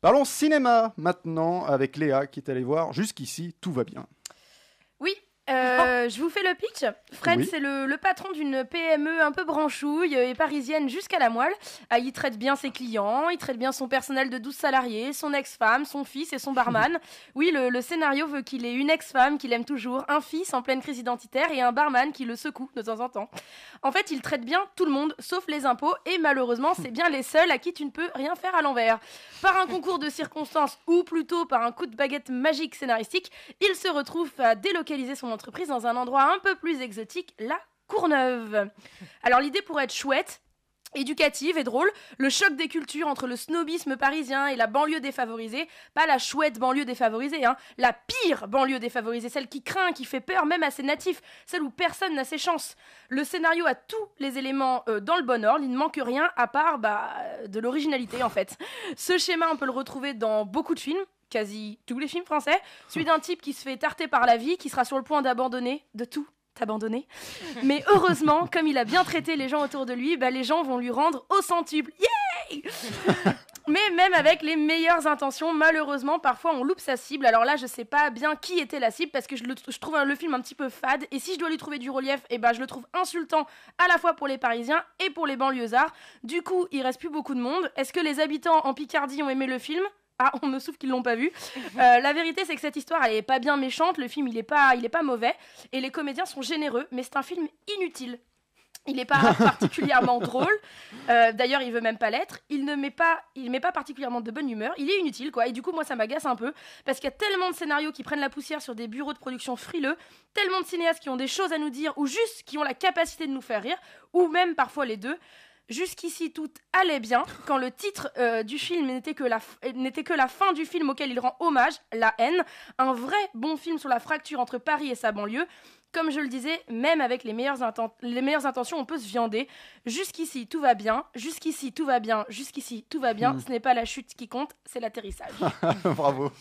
Parlons cinéma maintenant avec Léa qui est allée voir Jusqu'ici, tout va bien. Euh, je vous fais le pitch. Fred, c'est le, patron d'une PME un peu branchouille et parisienne jusqu'à la moelle. Ah, il traite bien ses clients, il traite bien son personnel de 12 salariés, son ex-femme, son fils et son barman. Oui, le, scénario veut qu'il ait une ex-femme qu'il aime toujours, un fils en pleine crise identitaire et un barman qui le secoue de temps en temps. En fait, il traite bien tout le monde, sauf les impôts, et malheureusement, c'est bien les seuls à qui tu ne peux rien faire à l'envers. Par un concours de circonstances, ou plutôt par un coup de baguette magique scénaristique, il se retrouve à délocaliser son entreprise dans un endroit un peu plus exotique, la Courneuve. Alors l'idée pourrait être chouette, éducative et drôle, le choc des cultures entre le snobisme parisien et la banlieue défavorisée, pas la chouette banlieue défavorisée, hein, la pire banlieue défavorisée, celle qui craint, qui fait peur même à ses natifs, celle où personne n'a ses chances. Le scénario a tous les éléments euh, dans le bon ordre, il ne manque rien à part bah, de l'originalité en fait. Ce schéma on peut le retrouver dans beaucoup de films, quasi tous les films français, celui d'un type qui se fait tarter par la vie, qui sera sur le point d'abandonner de tout d'abandonner. Mais heureusement, comme il a bien traité les gens autour de lui, bah les gens vont lui rendre au centuple. Yeah Mais même avec les meilleures intentions, malheureusement, parfois on loupe sa cible. Alors là, je sais pas bien qui était la cible parce que je, trouve le film un petit peu fade. Et si je dois lui trouver du relief, eh ben, je le trouve insultant à la fois pour les Parisiens et pour les banlieusards. Du coup, il reste plus beaucoup de monde. Est-ce que les habitants en Picardie ont aimé le film ah, on me souffle qu'ils l'ont pas vu. Euh, la vérité, c'est que cette histoire, elle est pas bien méchante. Le film, il est pas, il est pas mauvais. Et les comédiens sont généreux, mais c'est un film inutile. Il n'est pas particulièrement drôle. Euh, d'ailleurs, il veut même pas l'être. Il ne met pas, il met pas particulièrement de bonne humeur. Il est inutile, quoi. Et du coup, moi, ça m'agace un peu parce qu'il y a tellement de scénarios qui prennent la poussière sur des bureaux de production frileux, tellement de cinéastes qui ont des choses à nous dire ou juste qui ont la capacité de nous faire rire, ou même parfois les deux. Jusqu'ici, tout allait bien quand le titre euh, du film n'était que, la euh, n'était que la fin du film auquel il rend hommage, La haine, un vrai bon film sur la fracture entre Paris et sa banlieue. Comme je le disais, même avec les meilleures, les meilleures intentions, on peut se viander. Jusqu'ici, tout va bien. Jusqu'ici, tout va bien. Jusqu'ici, tout va bien. Mmh. Ce n'est pas la chute qui compte, c'est l'atterrissage. Bravo.